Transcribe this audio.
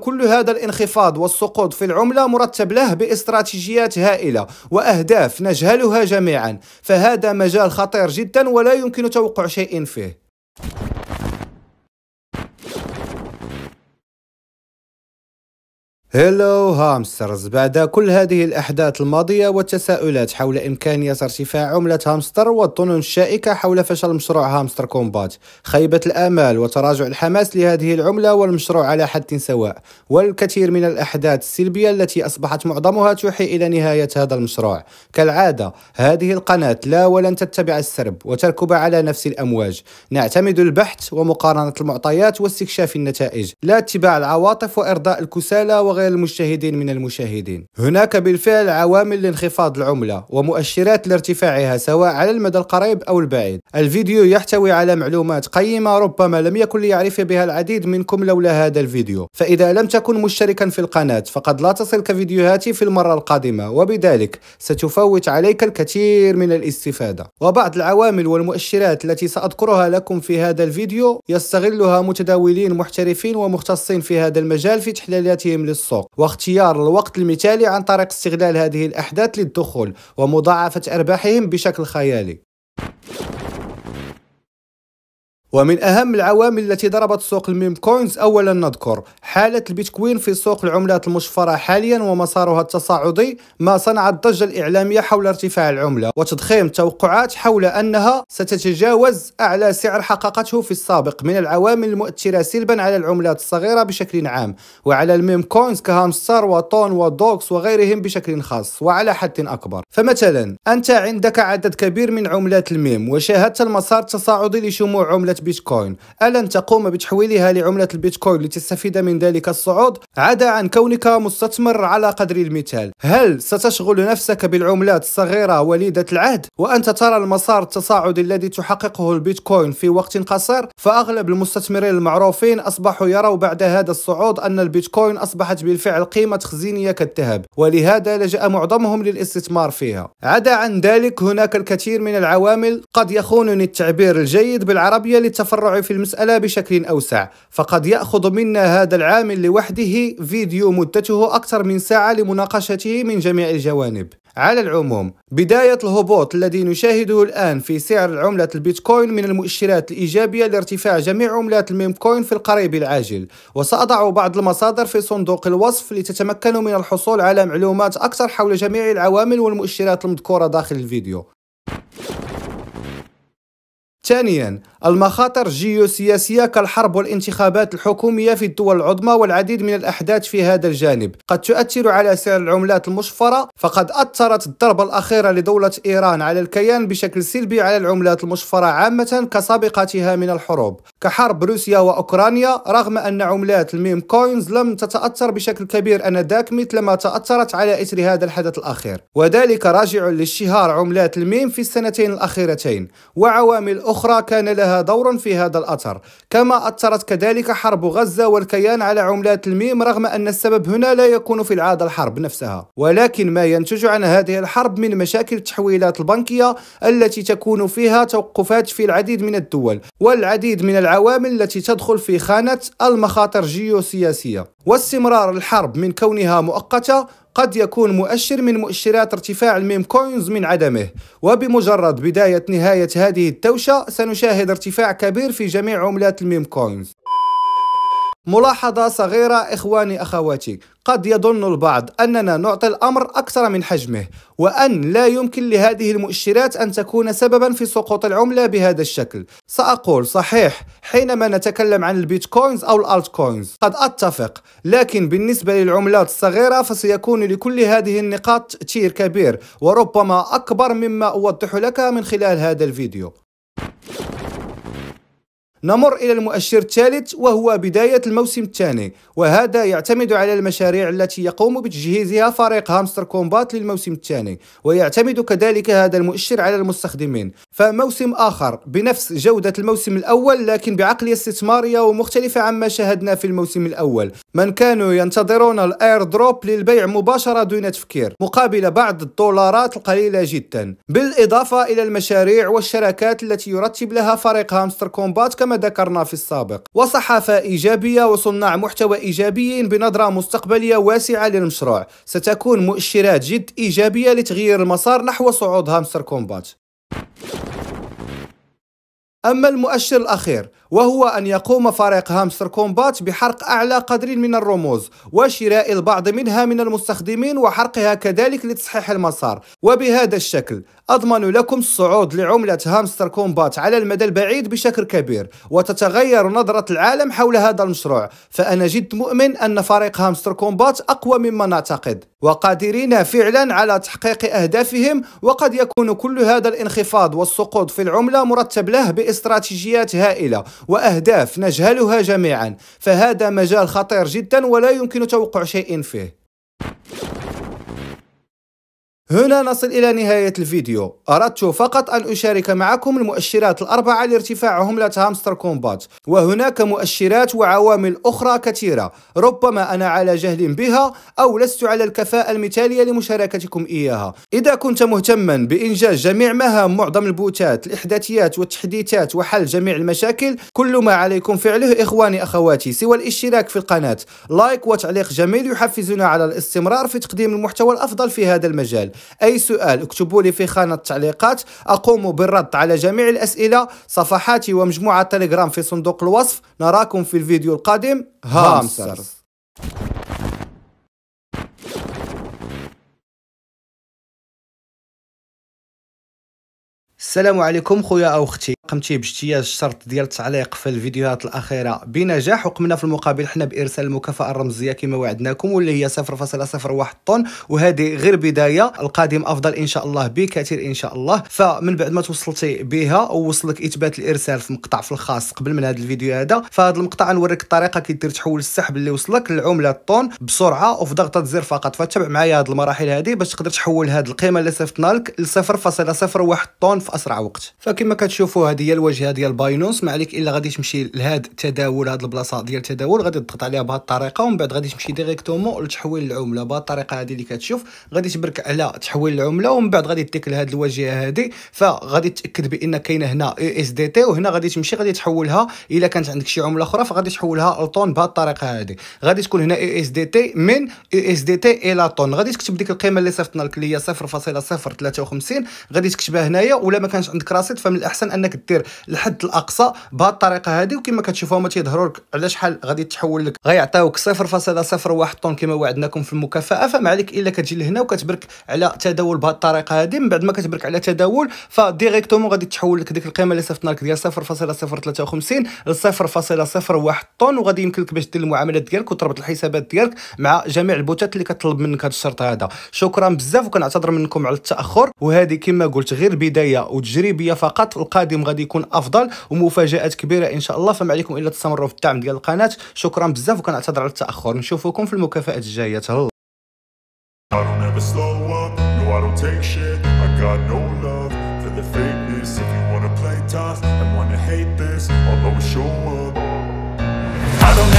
كل هذا الانخفاض والسقوط في العملة مرتب له باستراتيجيات هائلة وأهداف نجهلها جميعا فهذا مجال خطير جدا ولا يمكن توقع شيء فيه هلو هامسترز بعد كل هذه الأحداث الماضية والتساؤلات حول إمكانية ارتفاع عملة هامستر والظنون الشائكة حول فشل مشروع هامستر كومبات خيبة الآمال وتراجع الحماس لهذه العملة والمشروع على حد سواء والكثير من الأحداث السلبية التي أصبحت معظمها توحي إلى نهاية هذا المشروع كالعادة هذه القناة لا ولن تتبع السرب وتركب على نفس الأمواج نعتمد البحث ومقارنة المعطيات واستكشاف النتائج لا اتباع العواطف وإرضاء الكسالى وغير غير المجتهدين من المشاهدين هناك بالفعل عوامل لانخفاض العملة ومؤشرات لارتفاعها سواء على المدى القريب أو البعيد الفيديو يحتوي على معلومات قيمة ربما لم يكن ليعرف بها العديد منكم لولا هذا الفيديو فإذا لم تكن مشتركا في القناة فقد لا تصلك فيديوهاتي في المرة القادمة وبذلك ستفوت عليك الكثير من الاستفادة وبعض العوامل والمؤشرات التي سأذكرها لكم في هذا الفيديو يستغلها متداولين محترفين ومختصين في هذا المجال في تحليلاتهم للسوق السوق واختيار الوقت المثالي عن طريق استغلال هذه الأحداث للدخول ومضاعفة أرباحهم بشكل خيالي ومن أهم العوامل التي ضربت سوق الميم كوينز أولا نذكر حالة البيتكوين في سوق العملات المشفرة حاليا ومسارها التصاعدي ما صنع الضجة الإعلامية حول ارتفاع العملة وتضخيم توقعات حول أنها ستتجاوز أعلى سعر حققته في السابق من العوامل المؤثرة سلبا على العملات الصغيرة بشكل عام وعلى الميم كوينز كهامستر وطون ودوكس وغيرهم بشكل خاص وعلى حد أكبر فمثلا أنت عندك عدد كبير من عملات الميم وشاهدت المسار التصاعدي لشموع عملة بيتكوين ألن تقوم بتحويلها لعملة البيتكوين لتستفيد من ذلك الصعود عدا عن كونك مستثمر على قدر المثال هل ستشغل نفسك بالعملات الصغيرة وليدة العهد وأنت ترى المسار التصاعدي الذي تحققه البيتكوين في وقت قصير فأغلب المستثمرين المعروفين أصبحوا يروا بعد هذا الصعود أن البيتكوين أصبحت بالفعل قيمة خزينية كالذهب ولهذا لجأ معظمهم للاستثمار فيها عدا عن ذلك هناك الكثير من العوامل قد يخونني التعبير الجيد بالعربية للتفرع في المسألة بشكل أوسع فقد يأخذ منا هذا العامل لوحده فيديو مدته أكثر من ساعة لمناقشته من جميع الجوانب على العموم بداية الهبوط الذي نشاهده الآن في سعر عملة البيتكوين من المؤشرات الإيجابية لارتفاع جميع عملات الميم كوين في القريب العاجل وسأضع بعض المصادر في صندوق الوصف لتتمكنوا من الحصول على معلومات أكثر حول جميع العوامل والمؤشرات المذكورة داخل الفيديو ثانيا المخاطر الجيوسياسية كالحرب والانتخابات الحكومية في الدول العظمى والعديد من الأحداث في هذا الجانب قد تؤثر على سعر العملات المشفرة فقد أثرت الضربة الأخيرة لدولة إيران على الكيان بشكل سلبي على العملات المشفرة عامة كسابقتها من الحروب كحرب روسيا وأوكرانيا رغم أن عملات الميم كوينز لم تتأثر بشكل كبير أنذاك مثل ما تأثرت على إثر هذا الحدث الأخير وذلك راجع لاشتهار عملات الميم في السنتين الأخيرتين وعوامل أخرى كان لها دور في هذا الأثر كما أثرت كذلك حرب غزة والكيان على عملات الميم رغم أن السبب هنا لا يكون في العادة الحرب نفسها ولكن ما ينتج عن هذه الحرب من مشاكل التحويلات البنكية التي تكون فيها توقفات في العديد من الدول والعديد من العوامل التي تدخل في خانة المخاطر الجيوسياسية واستمرار الحرب من كونها مؤقتة قد يكون مؤشر من مؤشرات ارتفاع الميم كوينز من عدمه وبمجرد بداية نهاية هذه التوشة سنشاهد ارتفاع كبير في جميع عملات الميم كوينز ملاحظة صغيرة إخواني أخواتي قد يظن البعض أننا نعطي الأمر أكثر من حجمه وأن لا يمكن لهذه المؤشرات أن تكون سببا في سقوط العملة بهذا الشكل سأقول صحيح حينما نتكلم عن البيتكوينز أو الالت كوينز قد أتفق لكن بالنسبة للعملات الصغيرة فسيكون لكل هذه النقاط تأثير كبير وربما أكبر مما أوضح لك من خلال هذا الفيديو نمر إلى المؤشر الثالث وهو بداية الموسم الثاني وهذا يعتمد على المشاريع التي يقوم بتجهيزها فريق هامستر كومبات للموسم الثاني ويعتمد كذلك هذا المؤشر على المستخدمين فموسم آخر بنفس جودة الموسم الأول لكن بعقلية استثمارية ومختلفة عما شاهدنا في الموسم الأول من كانوا ينتظرون الاير دروب للبيع مباشرة دون تفكير مقابل بعض الدولارات القليلة جدا بالإضافة إلى المشاريع والشراكات التي يرتب لها فريق هامستر كومبات كما كما ذكرنا في السابق وصحافة إيجابية وصناع محتوى إيجابيين بنظرة مستقبلية واسعة للمشروع ستكون مؤشرات جد إيجابية لتغيير المسار نحو صعود هامستر كومبات أما المؤشر الأخير وهو أن يقوم فريق هامستر كومبات بحرق أعلى قدر من الرموز وشراء البعض منها من المستخدمين وحرقها كذلك لتصحيح المسار وبهذا الشكل أضمن لكم الصعود لعملة هامستر كومبات على المدى البعيد بشكل كبير وتتغير نظرة العالم حول هذا المشروع فأنا جد مؤمن أن فريق هامستر كومبات أقوى مما نعتقد وقادرين فعلا على تحقيق أهدافهم وقد يكون كل هذا الانخفاض والسقوط في العملة مرتب له باستراتيجيات هائلة وأهداف نجهلها جميعا فهذا مجال خطير جدا ولا يمكن توقع شيء فيه هنا نصل إلى نهاية الفيديو أردت فقط أن أشارك معكم المؤشرات الأربعة لارتفاع عملة هامستر كومبات وهناك مؤشرات وعوامل أخرى كثيرة ربما أنا على جهل بها أو لست على الكفاءة المثالية لمشاركتكم إياها إذا كنت مهتما بإنجاز جميع مهام معظم البوتات الإحداثيات والتحديثات وحل جميع المشاكل كل ما عليكم فعله إخواني أخواتي سوى الاشتراك في القناة لايك وتعليق جميل يحفزنا على الاستمرار في تقديم المحتوى الأفضل في هذا المجال أي سؤال اكتبوا لي في خانة التعليقات أقوم بالرد على جميع الأسئلة صفحاتي ومجموعة تليجرام في صندوق الوصف نراكم في الفيديو القادم هامسترز السلام عليكم خويا او اختي قمتي باجتياز الشرط ديال التعليق في الفيديوهات الاخيره بنجاح وقمنا في المقابل حنا بارسال المكافاه الرمزيه كما وعدناكم واللي هي 0.01 طن وهذه غير بدايه القادم افضل ان شاء الله بكثير ان شاء الله فمن بعد ما توصلتي بها ووصلك اثبات الارسال في مقطع في الخاص قبل من هذا الفيديو هذا فهذا المقطع غنوريك الطريقه كي دير تحول السحب اللي وصلك للعمله الطن بسرعه وفي ضغطه زر فقط فتبع معايا هذه المراحل هذه باش تقدر تحول هذه القيمه اللي صيفطنا لك ل 0.01 طن في اسرع وقت فكما كتشوفوا هذه هذه هي الواجهه ديال باينونس ما عليك الا غادي تمشي لهاد التداول هاد البلاصه ديال التداول غادي تضغط عليها بهذه الطريقه ومن بعد غادي تمشي ديريكتومون لتحويل العمله بهذه الطريقه هذه اللي كتشوف غادي تبرك على تحويل العمله ومن بعد غادي ديك لهاد الواجهه هذه فغادي تاكد بان كاينه هنا اي اس دي تي وهنا غادي تمشي غادي تحولها الا كانت عندك شي عمله اخرى فغادي تحولها لطون بهذه الطريقه هذه غادي تكون هنا اي اس دي تي من اي اس دي تي الى طون غادي تكتب ديك القيمه اللي صيفطنا لك اللي هي 0.053 غادي تكتبها هنايا ولا ما كانش عندك رصيد فمن الاحسن انك كدير الحد الاقصى بهذه الطريقه هذه وكما كتشوفوا هما تيظهروا لك على شحال غادي تحول لك غيعطيوك 0.01 طن كما وعدناكم في المكافاه فما عليك الا كتجي لهنا وكتبرك على تداول بهذه الطريقه هذه من بعد ما كتبرك على تداول فديريكتومون غادي تحول لك ديك القيمه اللي صيفطنا لك ديال 0.053 ل 0.01 طن وغادي يمكن لك باش دير المعاملات ديالك وتربط الحسابات ديالك مع جميع البوتات اللي كطلب منك هذا الشرط هذا شكرا بزاف وكنعتذر منكم على التاخر وهذه كما قلت غير بدايه وتجريبيه فقط القادم غادي يكون افضل ومفاجات كبيره ان شاء الله فما عليكم الا تستمروا في الدعم ديال القناه شكرا بزاف وكنعتذر على التاخر نشوفكم في المكافئات الجايه تهلا show up